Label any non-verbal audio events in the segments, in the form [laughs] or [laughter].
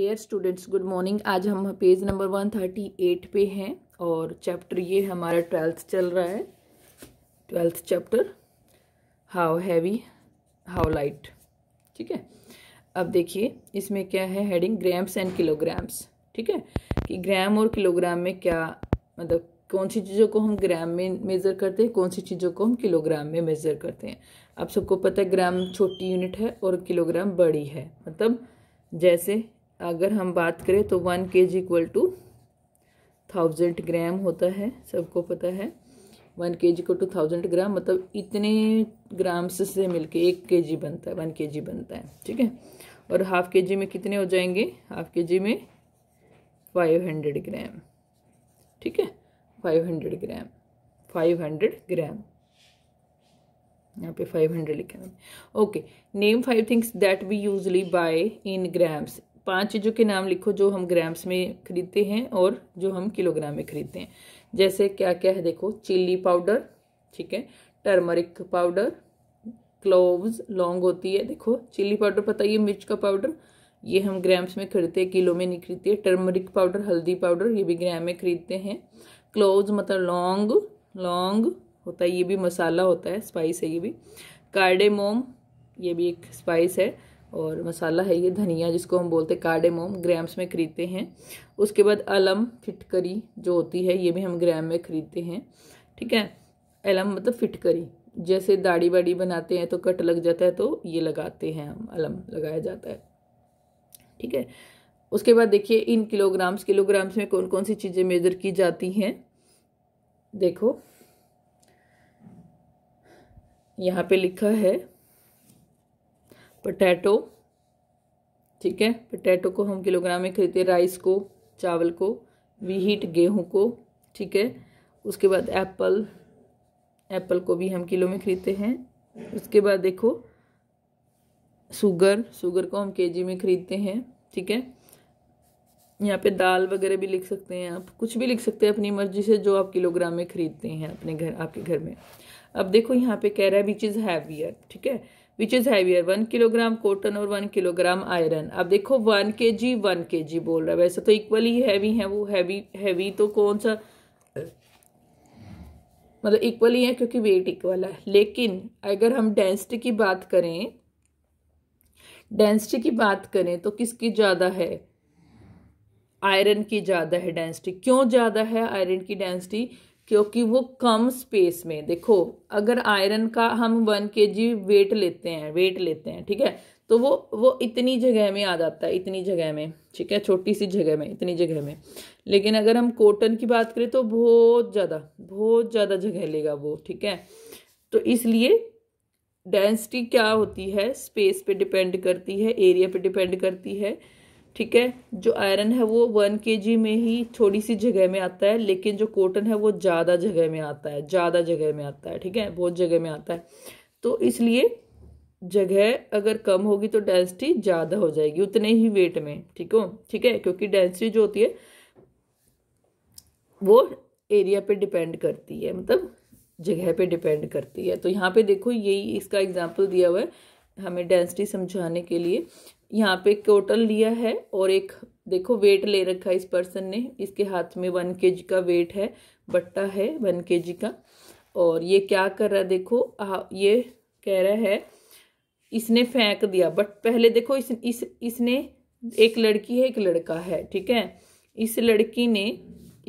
dear students good morning आज हम page number one thirty eight पे हैं और चैप्टर ये हमारा ट्वेल्थ चल रहा है twelfth chapter how heavy how light ठीक है अब देखिए इसमें क्या है हेडिंग ग्राम्स एंड किलोग्राम्स ठीक है कि ग्राम और किलोग्राम में क्या मतलब कौन सी चीज़ों को हम ग्राम में मेज़र करते हैं कौन सी चीज़ों को हम किलोग्राम में मेज़र करते हैं आप सबको पता है ग्राम छोटी यूनिट है और किलोग्राम बड़ी है मतलब जैसे अगर हम बात करें तो वन के G equal to thousand gram होता है सबको पता है वन के जी को टू थाउजेंड ग्राम मतलब इतने ग्राम्स से मिलके एक के जी बनता है वन के जी बनता है ठीक है और हाफ के जी में कितने हो जाएंगे हाफ के जी में फाइव हंड्रेड ग्राम ठीक है five hundred gram five hundred gram यहाँ पे फाइव हंड्रेड लिखा है okay name five things that we usually buy in grams पांच चीज़ों के नाम लिखो जो हम ग्राम्स में खरीदते हैं और जो हम किलोग्राम में खरीदते हैं जैसे क्या क्या है देखो चिल्ली पाउडर ठीक है टर्मरिक पाउडर क्लोव्स लॉन्ग होती है देखो चिल्ली पाउडर पता ही है मिर्च का पाउडर ये हम ग्राम्स में खरीदते हैं किलो में नहीं खरीदते टर्मरिक पाउडर हल्दी पाउडर ये भी ग्राम में खरीदते हैं क्लोव्स मतलब लौंग लौंग होता है ये भी मसाला होता है स्पाइस है ये भी कार्डेमोम ये भी एक स्पाइस है और मसाला है ये धनिया जिसको हम बोलते हैं कार्डेमोम ग्राम्स में खरीदते हैं उसके बाद अलम फिटकरी जो होती है ये भी हम ग्राम में खरीदते हैं ठीक है अलम मतलब फिटकरी जैसे दाढ़ी बाड़ी बनाते हैं तो कट लग जाता है तो ये लगाते हैं हम अलम लगाया जाता है ठीक है उसके बाद देखिए इन किलोग्राम्स किलोग्राम्स में कौन कौन सी चीज़ें मेजर की जाती हैं देखो यहाँ पे लिखा है पटैटो ठीक है पटैटो को हम किलोग्राम में खरीदते राइस को चावल को वीट गेहूँ को ठीक है उसके बाद एप्पल एप्पल को भी हम किलो में खरीदते हैं उसके बाद देखो शुगर शुगर को हम केजी में खरीदते हैं ठीक है यहाँ पे दाल वगैरह भी लिख सकते हैं आप कुछ भी लिख सकते हैं अपनी मर्जी से जो आप किलोग्राम में खरीदते हैं अपने घर आपके घर में अब देखो यहाँ पे कह रहा है विच इज़ हैवियर ठीक है which is heavier one kilogram cotton और वन किलोग्राम आयरन अब देखो वन के जी वन के जी बोल रहा है वैसे तो इक्वली हैवी है वो हैवी हैवी तो कौन सा मतलब इक्वली है क्योंकि वेट इक्वल है लेकिन अगर हम डेंसिटी की बात करें डेंसिटी की बात करें तो किसकी ज़्यादा है आयरन की ज़्यादा है डेंसिटी क्यों ज़्यादा है आयरन की डेंसिटी क्योंकि वो कम स्पेस में देखो अगर आयरन का हम वन के जी वेट लेते हैं वेट लेते हैं ठीक है तो वो वो इतनी जगह में आ जाता है इतनी जगह में ठीक है छोटी सी जगह में इतनी जगह में लेकिन अगर हम कॉटन की बात करें तो बहुत ज़्यादा बहुत ज़्यादा जगह लेगा वो ठीक है तो इसलिए डेंसिटी क्या होती है स्पेस पे डिपेंड करती है एरिया पे डिपेंड करती है ठीक है जो आयरन है वो वन के में ही थोड़ी सी जगह में आता है लेकिन जो कॉटन है वो ज़्यादा जगह में आता है ज़्यादा जगह में आता है ठीक है बहुत जगह में आता है तो इसलिए जगह अगर कम होगी तो डेंसिटी ज़्यादा हो जाएगी उतने ही वेट में ठीक हो ठीक है क्योंकि डेंसिटी जो होती है वो एरिया पे डिपेंड करती है मतलब जगह पे डिपेंड करती है तो यहाँ पे देखो यही इसका एग्जाम्पल दिया हुआ है हमें डेंसिटी समझाने के लिए यहाँ पे टोटल लिया है और एक देखो वेट ले रखा है इस पर्सन ने इसके हाथ में वन के का वेट है बट्टा है वन के का और ये क्या कर रहा है देखो आ, ये कह रहा है इसने फेंक दिया बट पहले देखो इस इस इसने एक लड़की है एक लड़का है ठीक है इस लड़की ने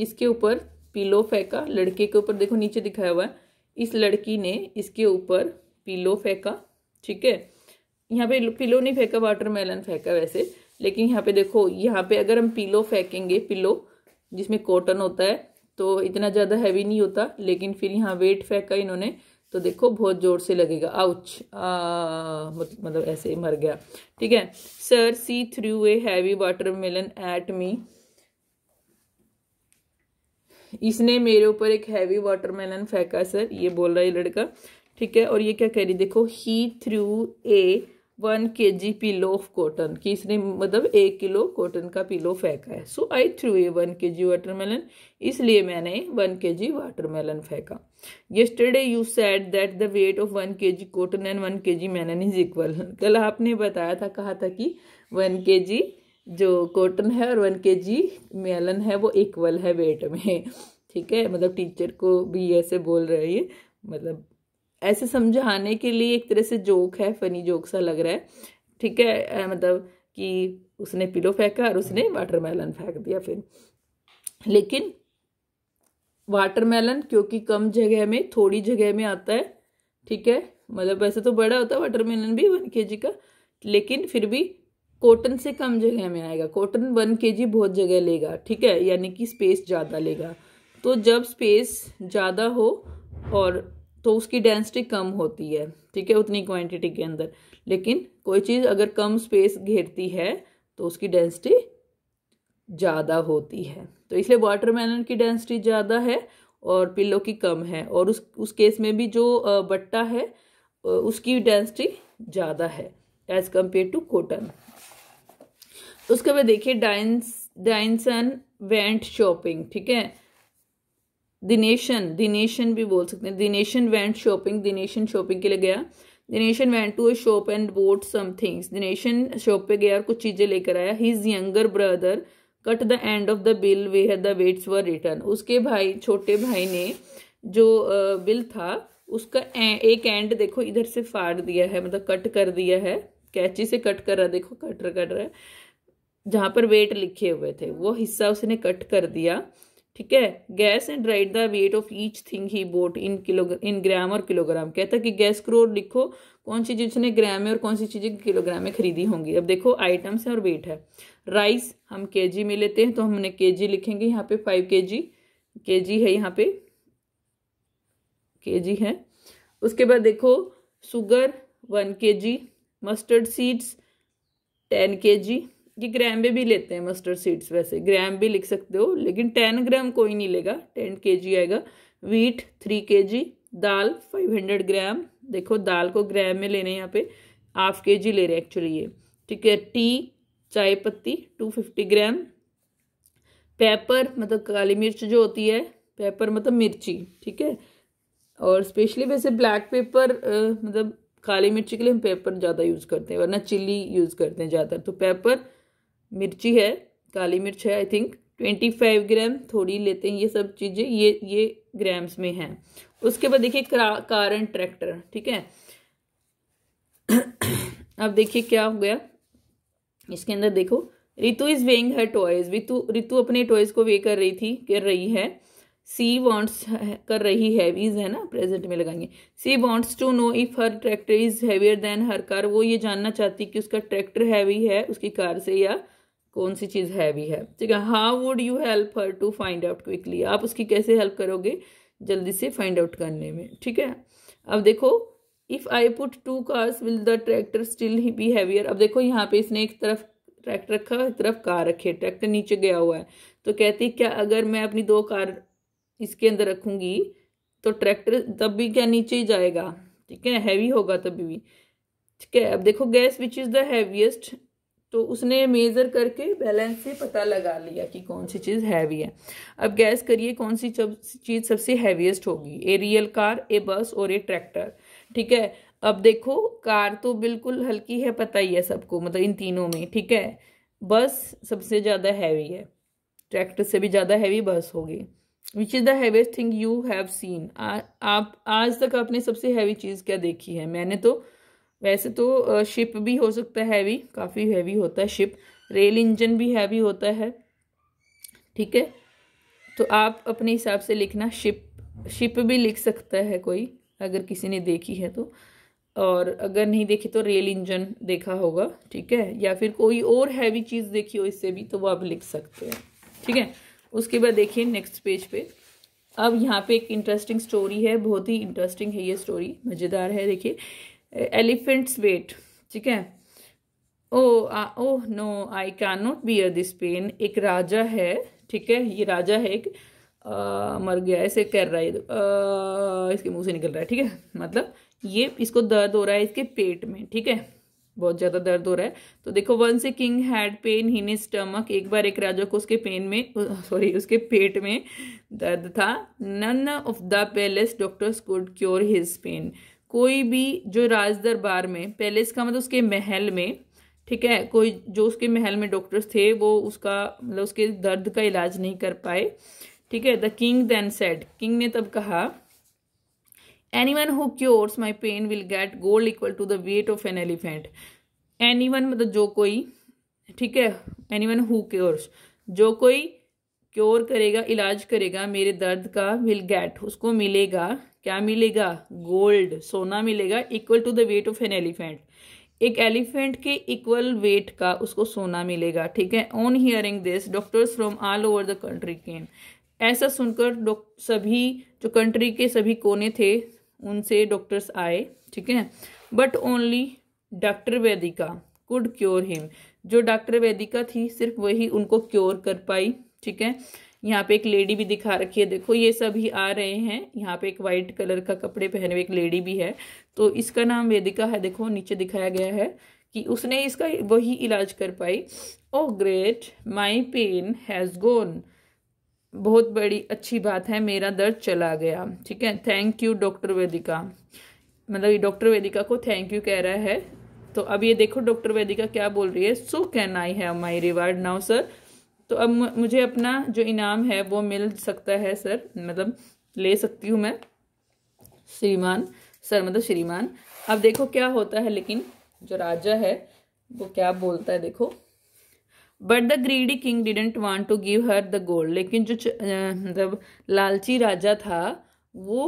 इसके ऊपर पिलो फेंका लड़के के ऊपर देखो नीचे दिखाया हुआ है इस लड़की ने इसके ऊपर पिलो फेंका ठीक है यहाँ पे पिलो नहीं फेंका वाटरमेलन फेंका वैसे लेकिन यहाँ पे देखो यहाँ पे अगर हम पिलो फेंकेंगे पिलो जिसमें कॉटन होता है तो इतना ज़्यादा हैवी नहीं होता लेकिन फिर यहाँ वेट फेंका इन्होंने तो देखो बहुत जोर से लगेगा आउच आ, मतलब ऐसे ही मर गया ठीक है sir she threw a heavy watermelon at me इसने मेरे ऊपर एक हैवी वाटर मेलन फेंका सर ये बोल रहा है लड़का ठीक है और ये क्या कह रही देखो ही थ्रू ए वन के जी पिलो ऑफ कॉटन कि इसने मतलब एक किलो कॉटन का पिलो फेंका है सो आई थ्रू ए वन के जी वाटरमेलन इसलिए मैंने वन के जी वाटरमेलन फेंका yesterday you said that the weight of one के जी कॉटन एंड वन के जी मैनन इज इक्वल कल आपने बताया था कहा था कि वन के जी जो कॉटन है और वन के जी मेलन है वो इक्वल है वेट में ठीक है मतलब टीचर को भी ऐसे बोल रहे हैं मतलब ऐसे समझाने के लिए एक तरह से जोक है फनी जोक सा लग रहा है ठीक है मतलब कि उसने पिलो फेंका और उसने वाटरमेलन फेंक दिया फिर लेकिन वाटरमेलन क्योंकि कम जगह में थोड़ी जगह में आता है ठीक है मतलब वैसे तो बड़ा होता है वाटरमेलन भी वन के का लेकिन फिर भी कॉटन से कम जगह में आएगा कॉटन वन के बहुत जगह लेगा ठीक है यानी कि स्पेस ज़्यादा लेगा तो जब स्पेस ज़्यादा हो और तो उसकी डेंसिटी कम होती है ठीक है उतनी क्वांटिटी के अंदर लेकिन कोई चीज़ अगर कम स्पेस घेरती है तो उसकी डेंसिटी ज़्यादा होती है तो इसलिए वाटरमेलन की डेंसिटी ज़्यादा है और पिल्लो की कम है और उस उस केस में भी जो बट्टा है उसकी डेंसिटी ज़्यादा है एज़ कम्पेयर टू कॉटन उसके बाद देखिए डाइंस डाइनसन वेंट शॉपिंग ठीक है दिनेशन दिनेशन भी बोल सकते हैं Dineshan went shopping Dineshan shopping के लिए गया Dineshan went to a shop and bought some things Dineshan shop पे गया और कुछ चीज़ें लेकर आया his younger brother cut the end of the bill where the weights were written उसके भाई छोटे भाई ने जो बिल था उसका एक एंड देखो इधर से फाड़ दिया है मतलब कट कर दिया है कैची से कट कर रहा देखो कटर कट रहा है जहाँ पर वेट लिखे हुए थे वो हिस्सा उसने कट कर दिया ठीक है guess and write the weight of each thing he bought in kilo in gram और किलोग्राम कहता है कि गैस क्रोर लिखो कौन सी चीज़ उसने ग्राम में और कौन सी चीज़ें किलोग्राम में खरीदी होंगी अब देखो आइटम्स है और वेट है राइस हम केजी में लेते हैं तो हमने केजी लिखेंगे यहाँ पे फाइव केजी केजी है यहाँ पे केजी है उसके बाद देखो sugar one g mustard seeds ten g कि ग्राम में भी लेते हैं मस्टर्ड सीड्स वैसे ग्राम भी लिख सकते हो लेकिन टेन ग्राम कोई नहीं लेगा टेन के जी आएगा वीट थ्री के जी दाल फाइव हंड्रेड ग्राम देखो दाल को ग्राम में लेने यहाँ पे हाफ के जी ले रहे हैं एक्चुअली ये ठीक है टी चाय पत्ती टू फिफ्टी ग्राम पेपर मतलब काली मिर्च जो होती है पेपर मतलब मिर्ची ठीक है और स्पेशली वैसे ब्लैक पेपर मतलब काली मिर्ची के लिए हम पेपर ज़्यादा यूज़ करते हैं वरना चिल्ली यूज़ करते हैं ज़्यादातर तो पेपर मिर्ची है काली मिर्च है I think twenty five gram थोड़ी लेते हैं ये सब चीज़ें ये ये ग्राम्स में हैं उसके बाद देखिए कारण ट्रैक्टर ठीक है [coughs] अब देखिए क्या हो गया इसके अंदर देखो Ritu is weighing her toys Ritu Ritu अपने टॉयज को वे कर रही थी कर रही है सी वॉन्ट्स कर रही हैवीज है ना प्रेजेंट में लगाएंगे she wants to know if her tractor is heavier than her car वो ये जानना चाहती कि उसका ट्रैक्टर हैवी है उसकी कार से या कौन सी चीज़ हैवी है ठीक है how would you help her to find out quickly आप उसकी कैसे हेल्प करोगे जल्दी से फाइंड आउट करने में ठीक है अब देखो if I put two cars will the tractor still be heavier अब देखो यहाँ पे इसने एक तरफ ट्रैक्टर रखा एक तरफ कार रखी है ट्रैक्टर नीचे गया हुआ है तो कहती है क्या अगर मैं अपनी दो कार इसके अंदर रखूँगी तो ट्रैक्टर तब भी क्या नीचे ही जाएगा ठीक है हैवी होगा तभी भी ठीक है अब देखो guess which is the heaviest तो उसने मेज़र करके बैलेंस से पता लगा लिया कि कौन सी चीज़ हैवी है अब गैस करिए कौन सी चीज़ सबसे हैवीएस्ट होगी ए रियल कार ए बस और ए ट्रैक्टर ठीक है अब देखो कार तो बिल्कुल हल्की है पता ही है सबको मतलब इन तीनों में ठीक है बस सबसे ज़्यादा हैवी है ट्रैक्टर से भी ज़्यादा हैवी बस होगी which is the heaviest thing you have seen आप आज तक आपने सबसे हैवी चीज़ क्या देखी है मैंने तो वैसे तो शिप भी हो सकता है हैवी काफ़ी हैवी होता है शिप रेल इंजन भी हैवी होता है ठीक है तो आप अपने हिसाब से लिखना शिप शिप भी लिख सकता है कोई अगर किसी ने देखी है तो और अगर नहीं देखी तो रेल इंजन देखा होगा ठीक है या फिर कोई और हैवी चीज़ देखी हो इससे भी तो वो आप लिख सकते हैं ठीक है उसके बाद देखिए नेक्स्ट पेज पे अब यहाँ पे एक इंटरेस्टिंग स्टोरी है बहुत ही इंटरेस्टिंग है ये स्टोरी मज़ेदार है देखिए एलिफेंट्स वेट ठीक है oh ah oh no I can not bear this pain एक राजा है ठीक है ये राजा है एक आ, uh, मर गया ऐसे कर रहा है आ, uh, इसके मुंह से निकल रहा है ठीक है मतलब ये इसको दर्द हो रहा है इसके पेट में ठीक है बहुत ज़्यादा दर्द हो रहा है तो देखो once a king had pain in stomach एक बार एक राजा को उसके पेन में सॉरी [laughs] उसके पेट में दर्द था none of the palace doctors could cure his pain कोई भी जो राज दरबार में पैलेस का मतलब उसके महल में ठीक है कोई जो उसके महल में डॉक्टर्स थे वो उसका मतलब उसके दर्द का इलाज नहीं कर पाए ठीक है the king then said king ने तब कहा anyone who cures my pain will get gold equal to the weight of an elephant anyone मतलब जो कोई ठीक है एनी वन हु क्योर्स जो कोई क्योर करेगा इलाज करेगा मेरे दर्द का विल गेट उसको मिलेगा क्या मिलेगा गोल्ड सोना मिलेगा equal to the weight of an elephant एक एलिफेंट के इक्वल वेट का उसको सोना मिलेगा ठीक है on hearing this doctors from all over the country came ऐसा सुनकर सभी जो कंट्री के सभी कोने थे उनसे डॉक्टर्स आए ठीक है but only doctor Vaidika could cure him जो डॉक्टर वैदिका थी सिर्फ वही उनको क्योर कर पाई ठीक है यहाँ पे एक लेडी भी दिखा रखी है देखो ये सभी आ रहे हैं यहाँ पे एक वाइट कलर का कपड़े पहने हुए एक लेडी भी है तो इसका नाम वेदिका है देखो नीचे दिखाया गया है कि उसने इसका वही इलाज कर पाई oh great my pain has gone बहुत बड़ी अच्छी बात है मेरा दर्द चला गया ठीक है थैंक यू डॉक्टर वेदिका मतलब डॉक्टर वेदिका को थैंक यू कह रहा है तो अब ये देखो डॉक्टर वेदिका क्या बोल रही है so can I have my reward now sir तो अब मुझे अपना जो इनाम है वो मिल सकता है सर मतलब ले सकती हूँ मैं श्रीमान सर मतलब श्रीमान अब देखो क्या होता है लेकिन जो राजा है वो क्या बोलता है देखो but the greedy king didn't want to give her the gold लेकिन जो मतलब लालची राजा था वो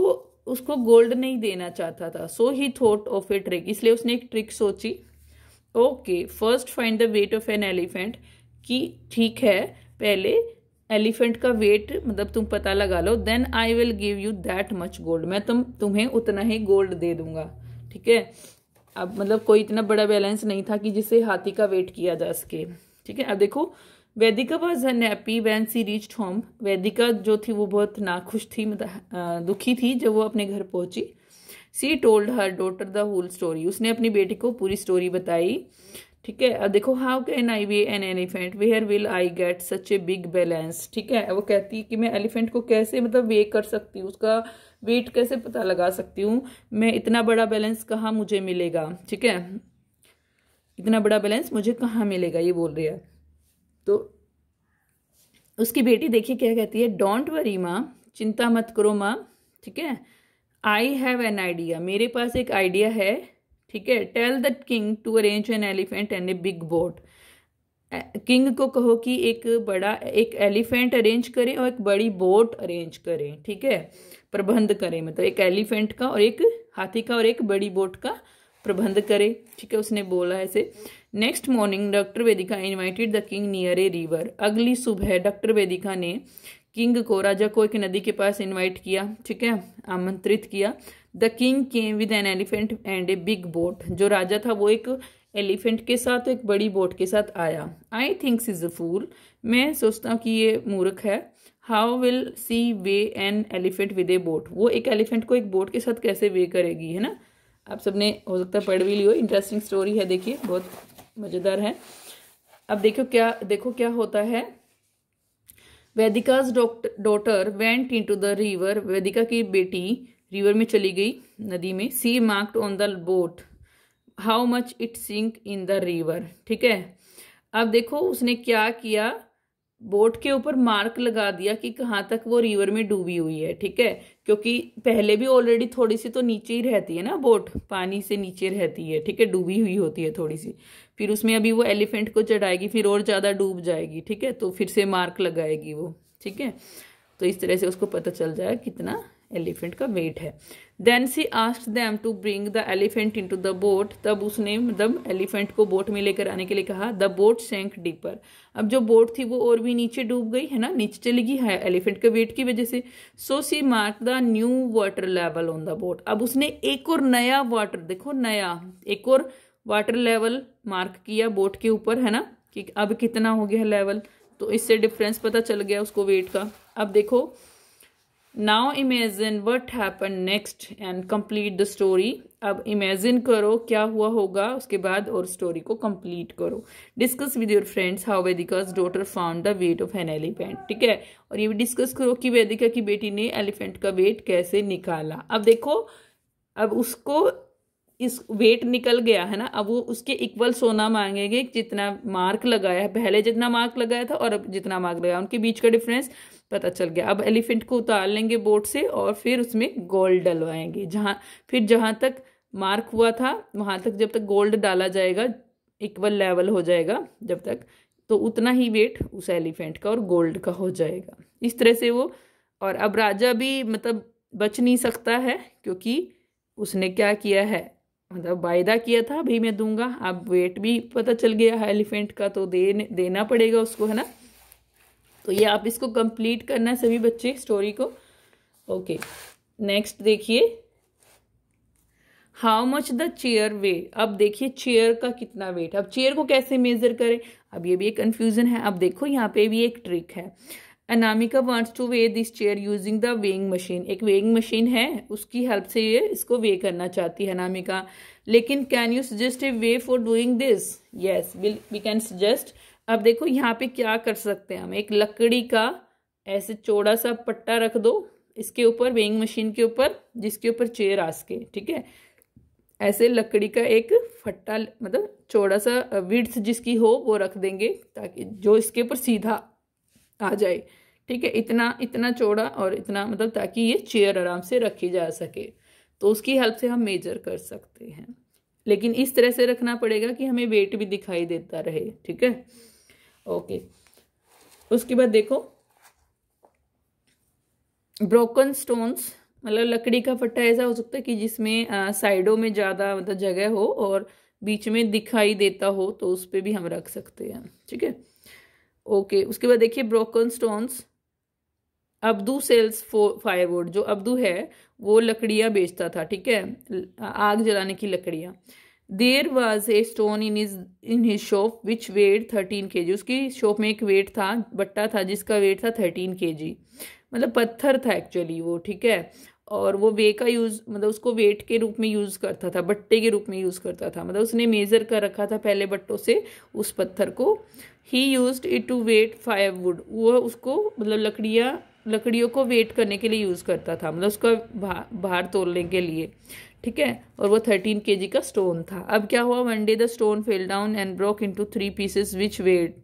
उसको गोल्ड नहीं देना चाहता था so he thought of a trick इसलिए उसने एक ट्रिक सोची okay first find the weight of an elephant कि ठीक है पहले एलिफेंट का वेट मतलब तुम पता लगा लो then I will give you that much gold मैं तुम तुम्हें उतना ही गोल्ड दे दूंगा ठीक है अब मतलब कोई इतना बड़ा बैलेंस नहीं था कि जिसे हाथी का वेट किया जा सके ठीक है अब देखो Vaidika was happy when she reached home Vaidika जो थी वो बहुत नाखुश थी मतलब दुखी थी जब वो अपने घर पहुंची she told her daughter the whole story उसने अपनी बेटी को पूरी स्टोरी बताई ठीक है देखो how can I weigh an elephant where will I get such a big balance ठीक है वो कहती है कि मैं एलिफेंट को कैसे मतलब वे कर सकती हूँ उसका वेट कैसे पता लगा सकती हूँ मैं इतना बड़ा बैलेंस कहाँ मुझे मिलेगा ठीक है इतना बड़ा बैलेंस मुझे कहाँ मिलेगा ये बोल रही है तो उसकी बेटी देखिए क्या कहती है डोंट वरी माँ चिंता मत करो माँ ठीक है आई हैव एन आइडिया मेरे पास एक आइडिया है ठीक है tell the king to arrange an elephant and a big boat king को कहो कि एक बड़ा एक एलिफेंट अरेंज करें और एक बड़ी बोट अरेंज करें ठीक है प्रबंध करें मतलब एक एलिफेंट का और एक हाथी का और एक बड़ी बोट का प्रबंध करें ठीक है उसने बोला ऐसे next morning doctor Vedika invited the king near a river अगली सुबह डॉक्टर वेदिका ने किंग को राजा को एक नदी के पास इनवाइट किया ठीक है आमंत्रित किया the king came with an elephant and a big boat जो राजा था वो एक एलिफेंट के साथ एक बड़ी बोट के साथ आया आई थिंक इज अ फूल मैं सोचता हूँ कि ये मूर्ख है how will she weigh an elephant with a boat वो एक एलिफेंट को एक बोट के साथ कैसे वे करेगी है ना आप सबने हो सकता है पढ़ भी लियो इंटरेस्टिंग स्टोरी है देखिए बहुत मज़ेदार है अब देखो क्या देखो क्या होता है Vaidika's doctor daughter went into the river Vaidika की बेटी रिवर में चली गई नदी में she marked on the boat how much it sink in the river ठीक है अब देखो उसने क्या किया बोट के ऊपर मार्क लगा दिया कि कहाँ तक वो रिवर में डूबी हुई है ठीक है क्योंकि पहले भी ऑलरेडी थोड़ी सी तो नीचे ही रहती है ना बोट पानी से नीचे रहती है ठीक है डूबी हुई होती है थोड़ी सी फिर उसमें अभी वो एलिफेंट को चढ़ाएगी फिर और ज़्यादा डूब जाएगी ठीक है तो फिर से मार्क लगाएगी वो ठीक है तो इस तरह से उसको पता चल जाए कितना एलिफेंट का वेट है then she asked them to bring the elephant into the boat तब उसने मतलब एलिफेंट को बोट में लेकर आने के लिए कहा द बोट सेंक डीपर अब जो बोट थी वो और भी नीचे डूब गई है ना नीचे चली गई है एलिफेंट के वेट की वजह से so she mark the new water level on the boat अब उसने एक और नया वाटर देखो नया एक और वाटर लेवल मार्क किया बोट के ऊपर है ना कि अब कितना हो गया लेवल तो इससे डिफरेंस पता चल गया उसको वेट का अब देखो now imagine what happen next and complete the story अब इमेजिन करो क्या हुआ होगा उसके बाद और स्टोरी को कम्प्लीट करो discuss with your friends how Vedika's daughter found the weight of an elephant ठीक है और ये भी डिस्कस करो कि वेदिका की बेटी ने एलिफेंट का वेट कैसे निकाला अब देखो अब उसको इस वेट निकल गया है ना अब वो उसके इक्वल सोना मांगेंगे जितना मार्क लगाया है पहले जितना मार्क लगाया था और अब जितना मार्क लगाया उनके बीच का डिफरेंस पता चल गया अब एलिफेंट को उतार लेंगे बोट से और फिर उसमें गोल्ड डलवाएंगे जहाँ फिर जहाँ तक मार्क हुआ था वहाँ तक जब तक गोल्ड डाला जाएगा इक्वल लेवल हो जाएगा जब तक तो उतना ही वेट उस एलिफेंट का और गोल्ड का हो जाएगा इस तरह से वो और अब राजा भी मतलब बच नहीं सकता है क्योंकि उसने क्या किया है मतलब वायदा किया था भाई मैं दूंगा अब वेट भी पता चल गया है एलिफेंट का तो दे देना पड़ेगा उसको है ना तो ये आप इसको कंप्लीट करना है सभी बच्चे स्टोरी को ओके नेक्स्ट देखिए how much the chair weigh अब देखिए चेयर का कितना वेट अब चेयर को कैसे मेजर करें अब ये भी एक कन्फ्यूज़न है अब देखो यहाँ पे भी एक ट्रिक है Anamika wants to weigh this chair using the weighing machine एक वेइंग मशीन है उसकी हेल्प से ये इसको वे करना चाहती है अनामिका लेकिन can you suggest a way for doing this yes will we can suggest अब देखो यहाँ पे क्या कर सकते हैं हम एक लकड़ी का ऐसे चौड़ा सा पट्टा रख दो इसके ऊपर वेइंग मशीन के ऊपर जिसके ऊपर चेयर आ सके ठीक है ऐसे लकड़ी का एक फट्टा मतलब चौड़ा सा विड्थ जिसकी हो वो रख देंगे ताकि जो इसके ऊपर सीधा आ जाए ठीक है इतना इतना चौड़ा और इतना मतलब ताकि ये चेयर आराम से रखी जा सके तो उसकी हेल्प से हम मेजर कर सकते हैं लेकिन इस तरह से रखना पड़ेगा कि हमें वेट भी दिखाई देता रहे ठीक है ओके उसके बाद देखो ब्रोकन स्टोन्स मतलब लकड़ी का फट्टा ऐसा हो सकता है कि जिसमें साइडों में ज़्यादा मतलब जगह हो और बीच में दिखाई देता हो तो उस पर भी हम रख सकते हैं ठीक है ओके उसके बाद देखिए broken stones Abdu sells firewood जो अब्दू है वो लकड़ियाँ बेचता था ठीक है आग जलाने की लकड़ियाँ there was a stone in is in his shop which weight thirteen k g उसकी शॉप में एक वेट था बट्टा था जिसका वेट था थर्टीन के जी मतलब पत्थर था एक्चुअली वो ठीक है और वो वे का यूज़ मतलब उसको वेट के रूप में यूज़ करता था बट्टे के रूप में यूज़ करता था मतलब उसने मेज़र कर रखा था पहले बट्टों से उस पत्थर को he use it to weight firewood वो उसको मतलब लकड़ियाँ लकड़ियों को वेट करने के लिए यूज़ करता था मतलब उसका बाहर भार तोड़ने के लिए ठीक है और वो थर्टीन के का स्टोन था अब क्या हुआ one day the stone fell down and broke into three pieces which weight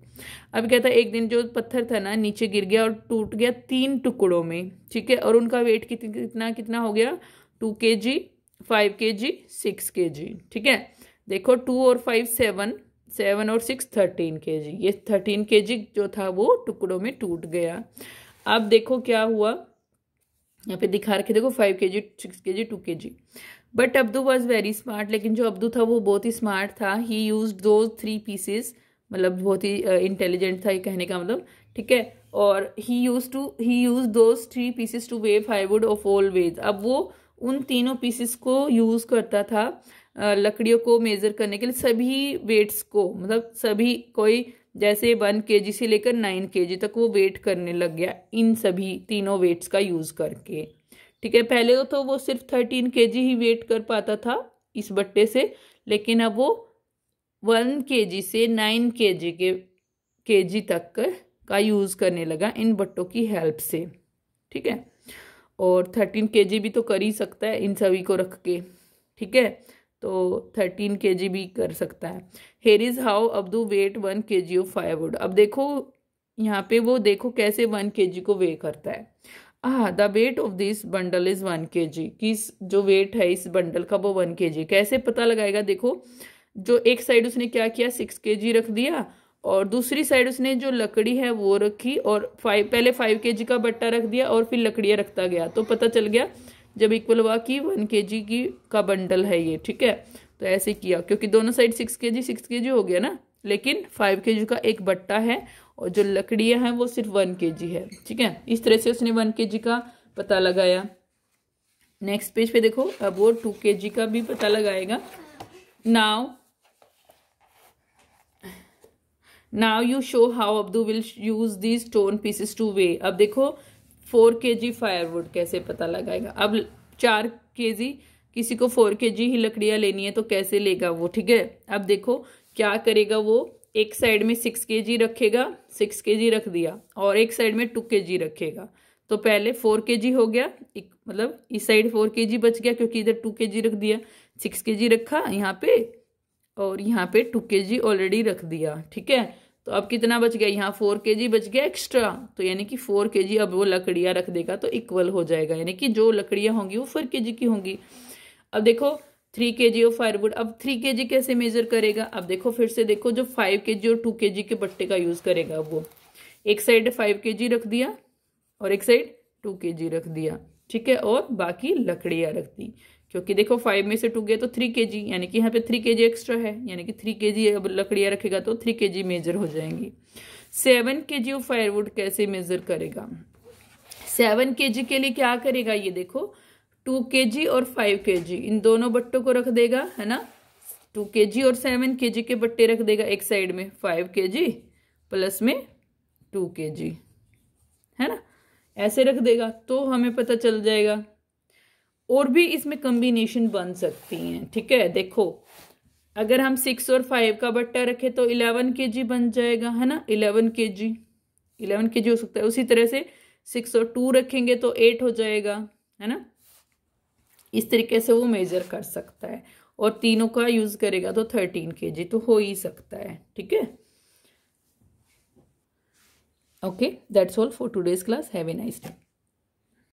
अब क्या था एक दिन जो पत्थर था ना नीचे गिर गया और टूट गया तीन टुकड़ों में ठीक है और उनका वेट कितना कितना हो गया टू के जी फाइव के जी सिक्स के जी ठीक है देखो टू और फाइव सेवन सेवन और सिक्स थर्टीन के जी ये थर्टीन के जी जो था वो टुकड़ों में टूट गया अब देखो क्या हुआ यहाँ पे दिखा रखे देखो फाइव के जी सिक्स के g two k g but Abdu was very smart लेकिन जो अब्दू था वो बहुत ही स्मार्ट था he use those three pieces मतलब बहुत ही इंटेलिजेंट था ये कहने का मतलब ठीक है और he use to he use those three pieces to weigh wood of all weights अब वो उन तीनों पीसेस को यूज़ करता था लकड़ियों को मेज़र करने के लिए सभी वेट्स को मतलब सभी कोई जैसे वन के जी से लेकर नाइन के जी तक वो वेट करने लग गया इन सभी तीनों वेट्स का यूज़ करके ठीक है पहले तो वो सिर्फ थर्टीन के जी ही वेट कर पाता था इस बट्टे से लेकिन अब वो वन के से नाइन के के के तक कर, का यूज़ करने लगा इन बट्टों की हेल्प से ठीक है और थर्टीन के भी तो कर ही सकता है इन सभी को रख के ठीक है तो थर्टीन के भी कर सकता है हेयर इज़ हाउ अब दू वेट वन के जी ऑफ फायरवुड अब देखो यहाँ पे वो देखो कैसे वन के जी को वे करता है uh the weight of this bundle is one के जी किस जो वेट है इस बंडल का वो वन के जी कैसे पता लगाएगा देखो जो एक साइड उसने क्या किया सिक्स के जी रख दिया और दूसरी साइड उसने जो लकड़ी है वो रखी और फाइव पहले फाइव के जी का बट्टा रख दिया और फिर लकड़ियाँ रखता गया तो पता चल गया जब इक्वल हुआ कि वन के जी की का बंडल है ये ठीक है तो ऐसे किया क्योंकि दोनों साइड सिक्स के जी सिक्स के जी हो गया ना लेकिन फाइव के जी का एक बट्टा है और जो लकड़ियाँ हैं वो सिर्फ वन के जी है ठीक है इस तरह से उसने वन के जी का पता लगाया नेक्स्ट पेज पे देखो अब वो टू के जी का भी पता लगाएगा नाव now you show how Abdu will use the stone pieces to weigh अब देखो फोर के जी फायरवुड कैसे पता लगाएगा अब चार के जी किसी को फोर के जी ही लकड़ियाँ लेनी है तो कैसे लेगा वो ठीक है अब देखो क्या करेगा वो एक साइड में सिक्स के जी रखेगा सिक्स के जी रख दिया और एक साइड में टू के जी रखेगा तो पहले फोर के जी हो गया एक मतलब इस साइड फोर के जी बच गया क्योंकि इधर टू के जी रख दिया सिक्स के जी रखा यहाँ पे और यहाँ पे टू के जी ऑलरेडी रख दिया ठीक है तो अब कितना बच गया यहाँ फोर के जी बच गया एक्स्ट्रा तो यानी कि फोर के जी अब वो लकड़ियाँ रख देगा तो इक्वल हो जाएगा यानी कि जो लकड़ियाँ होंगी वो फोर के जी की होंगी अब देखो three k g of firewood अब थ्री के जी कैसे मेजर करेगा अब देखो फिर से देखो जो फाइव के जी और टू के जी के बट्टे का यूज़ करेगा अब वो एक साइड फाइव के जी रख दिया और एक साइड टू के जी रख दिया ठीक है और बाकी लकड़ियाँ रख दी क्योंकि देखो फाइव में से टू गया तो थ्री के जी यानी कि यहाँ पे थ्री के जी एक्स्ट्रा है यानी कि थ्री के जी अब लकड़ियाँ रखेगा तो थ्री के जी मेजर हो जाएंगी seven k g of firewood कैसे मेजर करेगा सेवन के जी के लिए क्या करेगा ये देखो टू के जी और फाइव के जी इन दोनों बट्टों को रख देगा है ना टू के जी और सेवन के जी के बट्टे रख देगा एक साइड में फाइव के जी प्लस में टू के जी है ना ऐसे रख देगा तो हमें पता चल जाएगा और भी इसमें कम्बिनेशन बन सकती हैं ठीक है देखो अगर हम सिक्स और फाइव का बट्टा रखें तो इलेवन के जी बन जाएगा है ना इलेवन के जी इलेवन के जी हो सकता है उसी तरह से सिक्स और टू रखेंगे तो एट हो जाएगा है ना इस तरीके से वो मेजर कर सकता है और तीनों का यूज करेगा तो थर्टीन के जी तो हो ही सकता है ठीक है okay that's all for today's class have a nice day